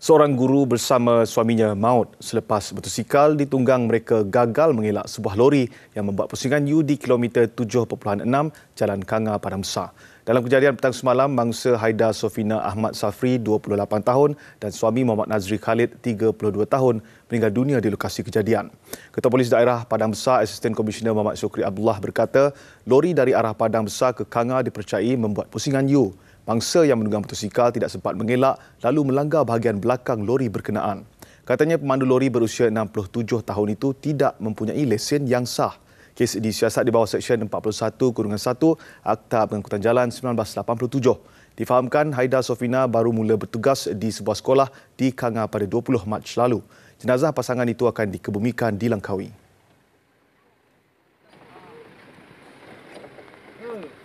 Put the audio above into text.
Seorang guru bersama suaminya maut selepas motosikal ditunggang mereka gagal mengelak sebuah lori yang membuat pusingan U di kilometer 7.6 Jalan Kanga Padang Besar. Dalam kejadian petang semalam, mangsa Haida Sofina Ahmad Safri, 28 tahun dan suami Muhammad Nazri Khalid, 32 tahun meninggal dunia di lokasi kejadian. Ketua Polis Daerah Padang Besar, Asisten Komisioner Muhammad Syukri Abdullah berkata, lori dari arah Padang Besar ke Kanga dipercayai membuat pusingan U mangsa yang menunggang motosikal tidak sempat mengelak lalu melanggar bahagian belakang lori berkenaan. Katanya pemandu lori berusia 67 tahun itu tidak mempunyai lesen yang sah. Kes disiasat di bawah Seksyen 41 Kurungan 1 Akta Pengangkutan Jalan 1987. Difahamkan Haida Sofina baru mula bertugas di sebuah sekolah di Kanga pada 20 Mac lalu. Jenazah pasangan itu akan dikebumikan di Langkawi. Hmm.